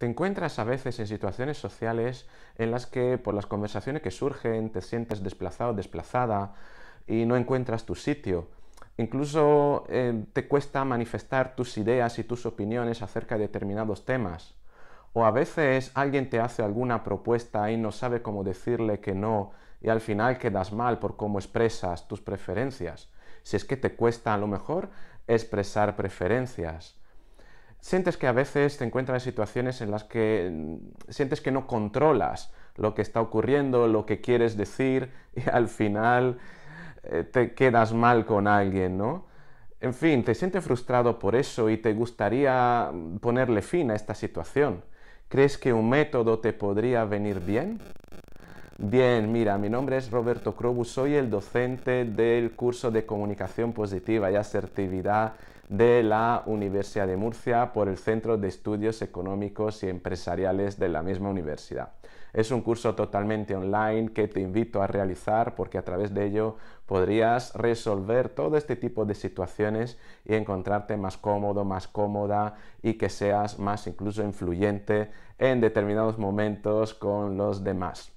Te encuentras a veces en situaciones sociales en las que por las conversaciones que surgen te sientes desplazado, o desplazada y no encuentras tu sitio. Incluso eh, te cuesta manifestar tus ideas y tus opiniones acerca de determinados temas. O a veces alguien te hace alguna propuesta y no sabe cómo decirle que no y al final quedas mal por cómo expresas tus preferencias. Si es que te cuesta a lo mejor expresar preferencias sientes que a veces te encuentras en situaciones en las que mm, sientes que no controlas lo que está ocurriendo, lo que quieres decir y al final eh, te quedas mal con alguien, ¿no? En fin, te sientes frustrado por eso y te gustaría mm, ponerle fin a esta situación. ¿Crees que un método te podría venir bien? Bien, mira, mi nombre es Roberto Crobus, soy el docente del curso de Comunicación Positiva y Asertividad de la Universidad de Murcia por el Centro de Estudios Económicos y Empresariales de la misma universidad. Es un curso totalmente online que te invito a realizar porque a través de ello podrías resolver todo este tipo de situaciones y encontrarte más cómodo, más cómoda y que seas más incluso influyente en determinados momentos con los demás.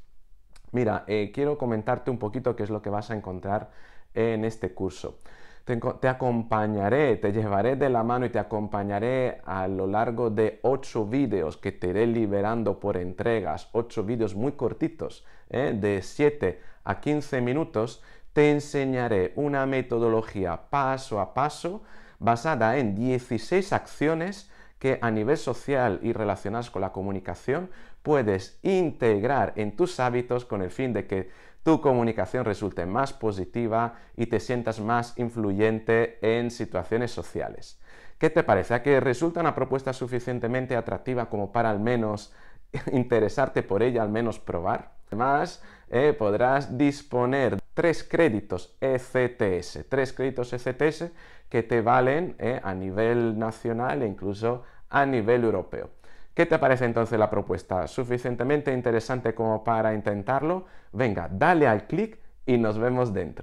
Mira, eh, quiero comentarte un poquito qué es lo que vas a encontrar en este curso. Te, acompañaré, te llevaré de la mano y te acompañaré a lo largo de ocho vídeos que te iré liberando por entregas, ocho vídeos muy cortitos, ¿eh? de 7 a 15 minutos, te enseñaré una metodología paso a paso basada en 16 acciones que a nivel social y relacionados con la comunicación puedes integrar en tus hábitos con el fin de que tu comunicación resulte más positiva y te sientas más influyente en situaciones sociales. ¿Qué te parece? ¿A que resulta una propuesta suficientemente atractiva como para al menos interesarte por ella, al menos probar? Además, eh, podrás disponer tres créditos ECTS, tres créditos ECTS que te valen eh, a nivel nacional e incluso a nivel europeo. ¿Qué te parece entonces la propuesta? ¿Suficientemente interesante como para intentarlo? Venga, dale al clic y nos vemos dentro.